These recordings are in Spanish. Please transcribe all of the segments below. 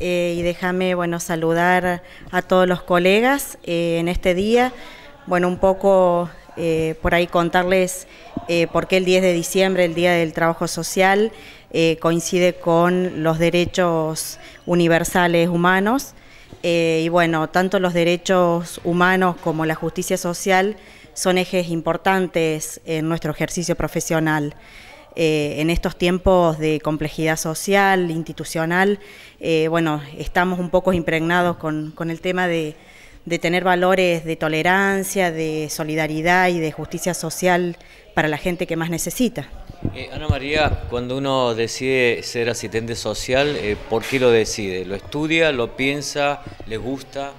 Eh, y déjame bueno, saludar a todos los colegas eh, en este día. Bueno, un poco eh, por ahí contarles por qué el 10 de diciembre, el Día del Trabajo Social, coincide con los derechos universales humanos. y bueno, tanto los derechos humanos como la justicia social son ejes importantes en nuestro ejercicio profesional. Eh, en estos tiempos de complejidad social, institucional, eh, bueno, estamos un poco impregnados con, el tema de, tener valores de tolerancia, de solidaridad y de justicia social para la gente que más necesita. Eh, Ana María, cuando uno decide ser asistente social, ¿por qué lo decide? ¿Lo estudia, lo piensa, le gusta?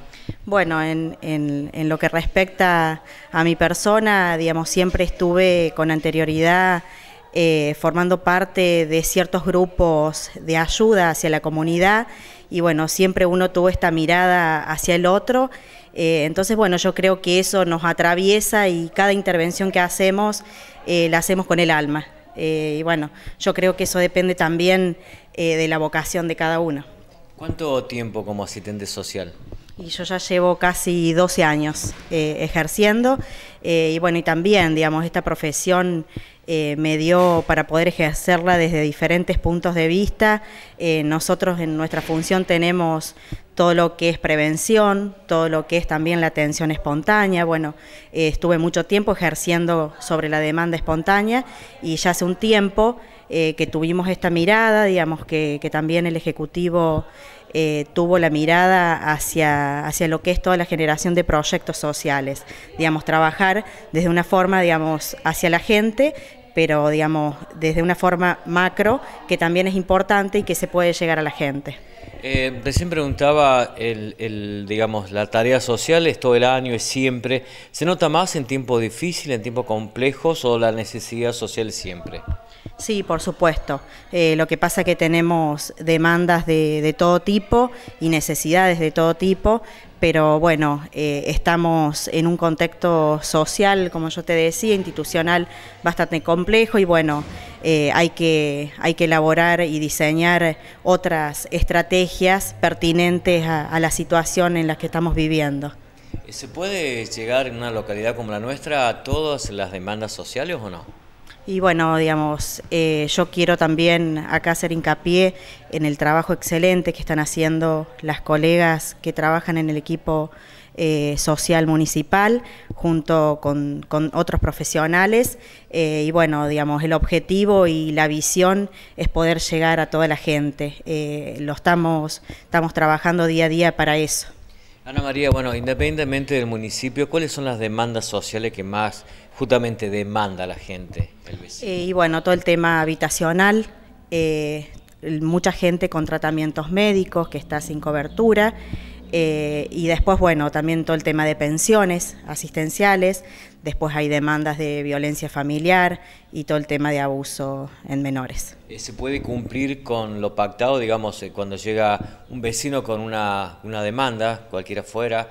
Bueno, en, en, lo que respecta a mi persona, digamos, siempre estuve con anterioridad eh, formando parte de ciertos grupos de ayuda hacia la comunidad y bueno, siempre uno tuvo esta mirada hacia el otro. Eh, entonces, bueno, yo creo que eso nos atraviesa y cada intervención que hacemos eh, la hacemos con el alma. y bueno, yo creo que eso depende también de la vocación de cada uno. ¿Cuánto tiempo como asistente social? Y yo ya llevo casi 12 años eh, ejerciendo eh, y bueno, y también, digamos, esta profesión eh, me dio para poder ejercerla desde diferentes puntos de vista. nosotros en nuestra función tenemos todo lo que es prevención, todo lo que es también la atención espontánea. Bueno, estuve mucho tiempo ejerciendo sobre la demanda espontánea y ya hace un tiempo que tuvimos esta mirada, digamos, que también el Ejecutivo... Eh, tuvo la mirada hacia, hacia lo que es toda la generación de proyectos sociales, digamos, trabajar desde una forma, digamos, hacia la gente, pero, digamos, desde una forma macro que también es importante y que se puede llegar a la gente. Eh, recién preguntaba, el, digamos, la tarea social es todo el año, es siempre. ¿Se nota más en tiempo difícil en tiempos complejos o la necesidad social siempre? Sí, por supuesto. Eh, lo que pasa es que tenemos demandas de, todo tipo y necesidades de todo tipo, pero bueno, eh, estamos en un contexto social, como yo te decía, institucional bastante complejo y bueno, eh, hay, que, hay que elaborar y diseñar otras estrategias pertinentes a la situación en la que estamos viviendo. ¿Se puede llegar en una localidad como la nuestra a todas las demandas sociales o no? Y bueno, digamos, eh, yo quiero también acá hacer hincapié en el trabajo excelente que están haciendo las colegas que trabajan en el equipo eh, social municipal junto con, otros profesionales. Eh, y bueno, digamos, el objetivo y la visión es poder llegar a toda la gente. lo estamos, estamos trabajando día a día para eso. Ana María, bueno, independientemente del municipio, ¿cuáles son las demandas sociales que más justamente demanda la gente? Eh, y bueno, todo el tema habitacional, eh, mucha gente con tratamientos médicos que está sin cobertura. Eh, y después, bueno, también todo el tema de pensiones asistenciales, después hay demandas de violencia familiar y todo el tema de abuso en menores. Eh, ¿Se puede cumplir con lo pactado, digamos, eh, cuando llega un vecino con una, una demanda, cualquiera fuera?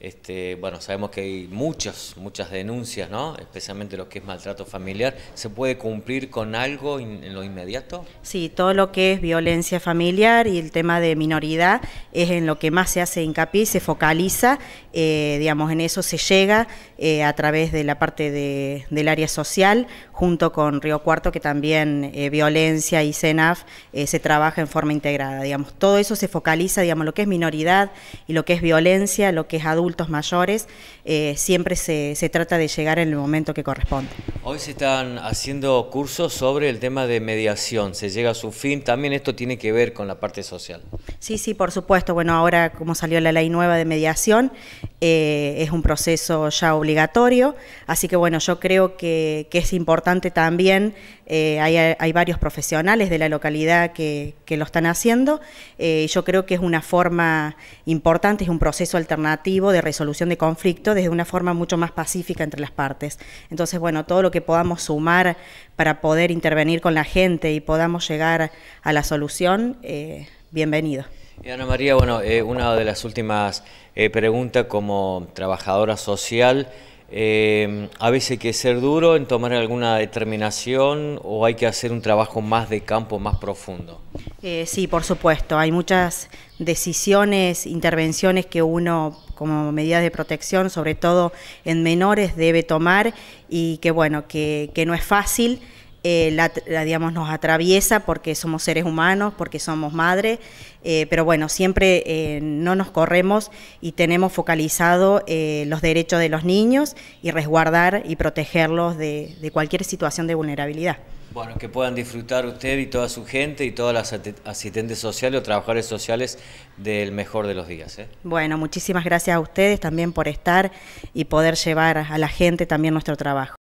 Este, bueno, sabemos que hay muchas, muchas denuncias, ¿no? Especialmente lo que es maltrato familiar. ¿Se puede cumplir con algo en lo inmediato? Sí, todo lo que es violencia familiar y el tema de minoridad es en lo que más se hace hincapié, se focaliza, eh, digamos, en eso se llega eh, a través de la parte del área social, junto con Río Cuarto, que también eh, violencia y CENAF se trabaja en forma integrada, digamos. Todo eso se focaliza, digamos, lo que es minoridad y lo que es violencia, lo que es adulto mayores, eh, siempre se, se, trata de llegar en el momento que corresponde. Hoy se están haciendo cursos sobre el tema de mediación, se llega a su fin, también esto tiene que ver con la parte social. Sí, sí, por supuesto, bueno, ahora como salió la ley nueva de mediación, eh, es un proceso ya obligatorio, así que bueno, yo creo que, es importante también, eh, hay, varios profesionales de la localidad que, lo están haciendo, eh, yo creo que es una forma importante, es un proceso alternativo de resolución de conflicto desde una forma mucho más pacífica entre las partes. Entonces, bueno, todo lo que podamos sumar para poder intervenir con la gente y podamos llegar a la solución, bienvenido. Ana María, bueno, eh, una de las últimas eh, preguntas como trabajadora social. Eh, a veces hay que ser duro en tomar alguna determinación o hay que hacer un trabajo más de campo, más profundo. sí, por supuesto. Hay muchas decisiones, intervenciones que uno como medidas de protección, sobre todo en menores, debe tomar y que bueno, que no es fácil. Eh, la, digamos, nos atraviesa porque somos seres humanos, porque somos madres, eh, pero bueno, siempre eh, no nos corremos y tenemos focalizado los derechos de los niños y resguardar y protegerlos de, cualquier situación de vulnerabilidad. Bueno, que puedan disfrutar usted y toda su gente y todas las asistentes sociales o trabajadores sociales del mejor de los días. Bueno, muchísimas gracias a ustedes también por estar y poder llevar a la gente también nuestro trabajo.